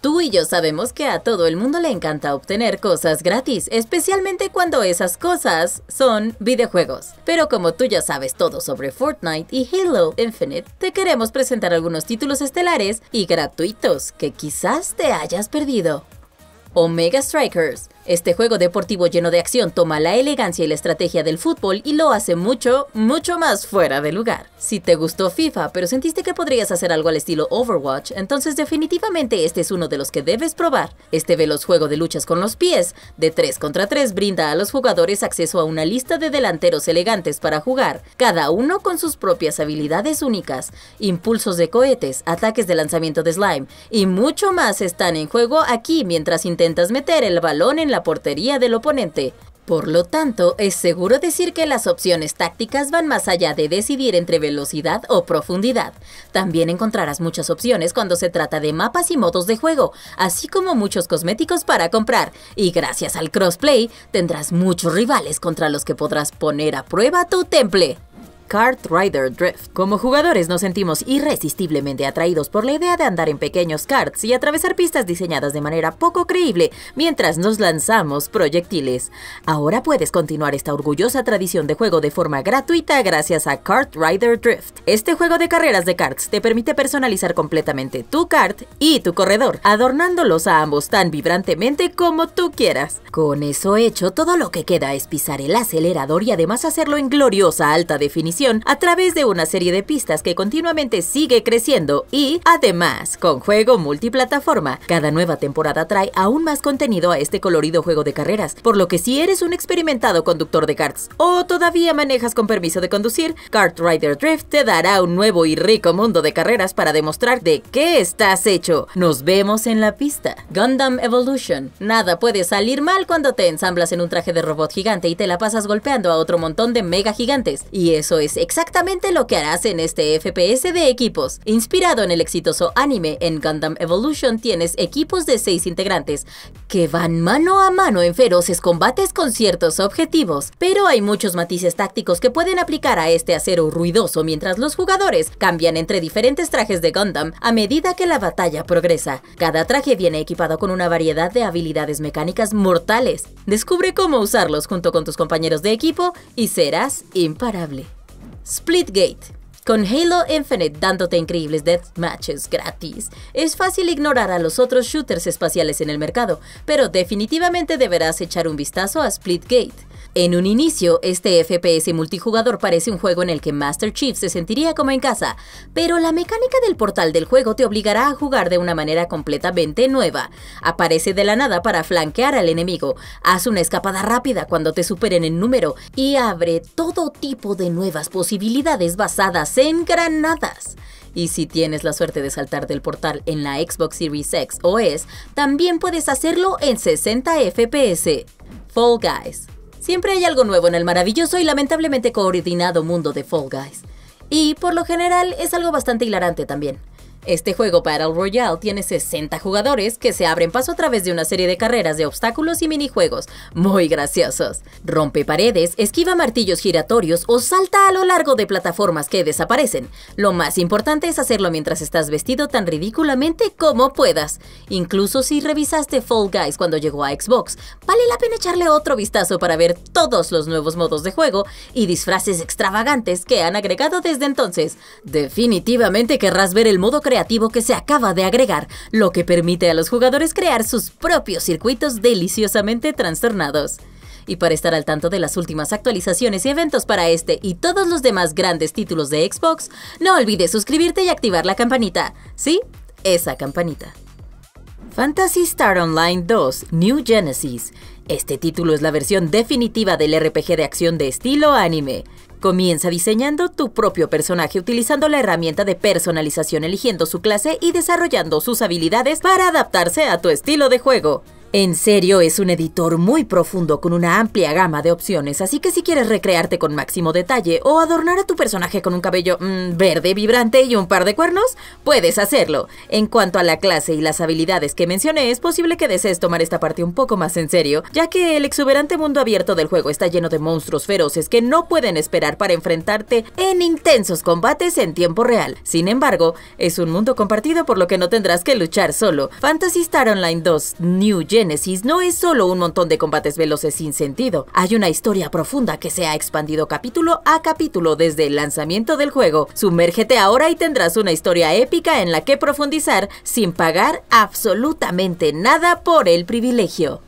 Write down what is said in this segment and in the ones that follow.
Tú y yo sabemos que a todo el mundo le encanta obtener cosas gratis, especialmente cuando esas cosas son videojuegos. Pero como tú ya sabes todo sobre Fortnite y Halo Infinite, te queremos presentar algunos títulos estelares y gratuitos que quizás te hayas perdido. Omega Strikers este juego deportivo lleno de acción toma la elegancia y la estrategia del fútbol y lo hace mucho, mucho más fuera de lugar. Si te gustó FIFA, pero sentiste que podrías hacer algo al estilo Overwatch, entonces definitivamente este es uno de los que debes probar. Este veloz juego de luchas con los pies, de 3 contra 3, brinda a los jugadores acceso a una lista de delanteros elegantes para jugar, cada uno con sus propias habilidades únicas, impulsos de cohetes, ataques de lanzamiento de slime y mucho más están en juego aquí mientras intentas meter el balón en la portería del oponente. Por lo tanto, es seguro decir que las opciones tácticas van más allá de decidir entre velocidad o profundidad. También encontrarás muchas opciones cuando se trata de mapas y modos de juego, así como muchos cosméticos para comprar. Y gracias al crossplay, tendrás muchos rivales contra los que podrás poner a prueba tu temple. Kart Rider Drift. Como jugadores nos sentimos irresistiblemente atraídos por la idea de andar en pequeños karts y atravesar pistas diseñadas de manera poco creíble mientras nos lanzamos proyectiles. Ahora puedes continuar esta orgullosa tradición de juego de forma gratuita gracias a Kart Rider Drift. Este juego de carreras de karts te permite personalizar completamente tu kart y tu corredor, adornándolos a ambos tan vibrantemente como tú quieras. Con eso hecho, todo lo que queda es pisar el acelerador y además hacerlo en gloriosa alta definición a través de una serie de pistas que continuamente sigue creciendo y, además, con juego multiplataforma. Cada nueva temporada trae aún más contenido a este colorido juego de carreras, por lo que si eres un experimentado conductor de karts o todavía manejas con permiso de conducir, Kart Rider Drift te dará un nuevo y rico mundo de carreras para demostrar de qué estás hecho. Nos vemos en la pista. Gundam Evolution. Nada puede salir mal cuando te ensamblas en un traje de robot gigante y te la pasas golpeando a otro montón de mega gigantes. Y eso es exactamente lo que harás en este FPS de equipos. Inspirado en el exitoso anime en Gundam Evolution tienes equipos de 6 integrantes que van mano a mano en feroces combates con ciertos objetivos, pero hay muchos matices tácticos que pueden aplicar a este acero ruidoso mientras los jugadores cambian entre diferentes trajes de Gundam a medida que la batalla progresa. Cada traje viene equipado con una variedad de habilidades mecánicas mortales. Descubre cómo usarlos junto con tus compañeros de equipo y serás imparable. Splitgate. Con Halo Infinite dándote increíbles deathmatches gratis, es fácil ignorar a los otros shooters espaciales en el mercado, pero definitivamente deberás echar un vistazo a Splitgate. En un inicio, este FPS multijugador parece un juego en el que Master Chief se sentiría como en casa, pero la mecánica del portal del juego te obligará a jugar de una manera completamente nueva. Aparece de la nada para flanquear al enemigo, haz una escapada rápida cuando te superen en número y abre todo tipo de nuevas posibilidades basadas en granadas. Y si tienes la suerte de saltar del portal en la Xbox Series X o S, también puedes hacerlo en 60 FPS. Fall Guys Siempre hay algo nuevo en el maravilloso y lamentablemente coordinado mundo de Fall Guys. Y por lo general es algo bastante hilarante también. Este juego Battle Royale tiene 60 jugadores que se abren paso a través de una serie de carreras de obstáculos y minijuegos muy graciosos. Rompe paredes, esquiva martillos giratorios o salta a lo largo de plataformas que desaparecen. Lo más importante es hacerlo mientras estás vestido tan ridículamente como puedas. Incluso si revisaste Fall Guys cuando llegó a Xbox, vale la pena echarle otro vistazo para ver todos los nuevos modos de juego y disfraces extravagantes que han agregado desde entonces. Definitivamente querrás ver el modo creativo que se acaba de agregar, lo que permite a los jugadores crear sus propios circuitos deliciosamente trastornados. Y para estar al tanto de las últimas actualizaciones y eventos para este y todos los demás grandes títulos de Xbox, no olvides suscribirte y activar la campanita. ¿Sí? Esa campanita. Fantasy Star Online 2 New Genesis. Este título es la versión definitiva del RPG de acción de estilo anime. Comienza diseñando tu propio personaje utilizando la herramienta de personalización eligiendo su clase y desarrollando sus habilidades para adaptarse a tu estilo de juego. En serio, es un editor muy profundo con una amplia gama de opciones, así que si quieres recrearte con máximo detalle o adornar a tu personaje con un cabello mm, verde vibrante y un par de cuernos, puedes hacerlo. En cuanto a la clase y las habilidades que mencioné, es posible que desees tomar esta parte un poco más en serio, ya que el exuberante mundo abierto del juego está lleno de monstruos feroces que no pueden esperar para enfrentarte en intensos combates en tiempo real. Sin embargo, es un mundo compartido por lo que no tendrás que luchar solo. Fantasy Star Online 2 New Genesis no es solo un montón de combates veloces sin sentido, hay una historia profunda que se ha expandido capítulo a capítulo desde el lanzamiento del juego. Sumérgete ahora y tendrás una historia épica en la que profundizar sin pagar absolutamente nada por el privilegio.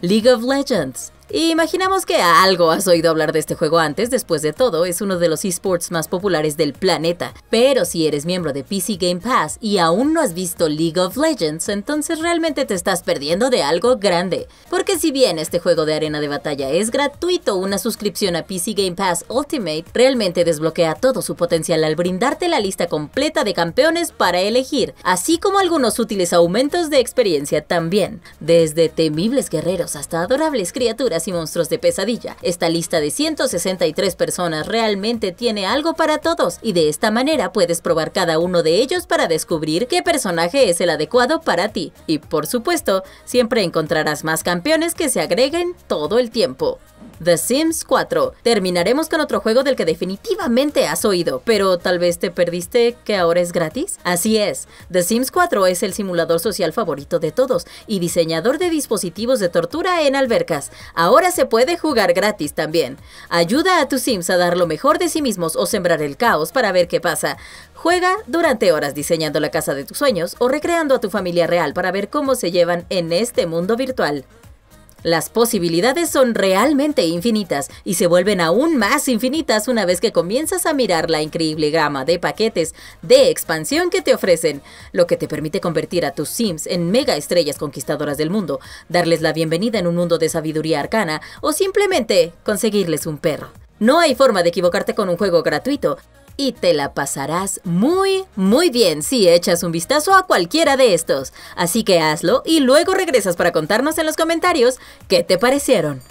League of Legends Imaginamos que algo has oído hablar de este juego antes, después de todo es uno de los esports más populares del planeta, pero si eres miembro de PC Game Pass y aún no has visto League of Legends, entonces realmente te estás perdiendo de algo grande, porque si bien este juego de arena de batalla es gratuito, una suscripción a PC Game Pass Ultimate realmente desbloquea todo su potencial al brindarte la lista completa de campeones para elegir, así como algunos útiles aumentos de experiencia también, desde temibles guerreros hasta adorables criaturas y monstruos de pesadilla. Esta lista de 163 personas realmente tiene algo para todos y de esta manera puedes probar cada uno de ellos para descubrir qué personaje es el adecuado para ti. Y por supuesto, siempre encontrarás más campeones que se agreguen todo el tiempo. The Sims 4. Terminaremos con otro juego del que definitivamente has oído, pero tal vez te perdiste que ahora es gratis. Así es, The Sims 4 es el simulador social favorito de todos y diseñador de dispositivos de tortura en albercas. Ahora se puede jugar gratis también. Ayuda a tus Sims a dar lo mejor de sí mismos o sembrar el caos para ver qué pasa. Juega durante horas diseñando la casa de tus sueños o recreando a tu familia real para ver cómo se llevan en este mundo virtual. Las posibilidades son realmente infinitas y se vuelven aún más infinitas una vez que comienzas a mirar la increíble gama de paquetes de expansión que te ofrecen, lo que te permite convertir a tus Sims en mega estrellas conquistadoras del mundo, darles la bienvenida en un mundo de sabiduría arcana o simplemente conseguirles un perro. No hay forma de equivocarte con un juego gratuito, y te la pasarás muy, muy bien si echas un vistazo a cualquiera de estos. Así que hazlo y luego regresas para contarnos en los comentarios qué te parecieron.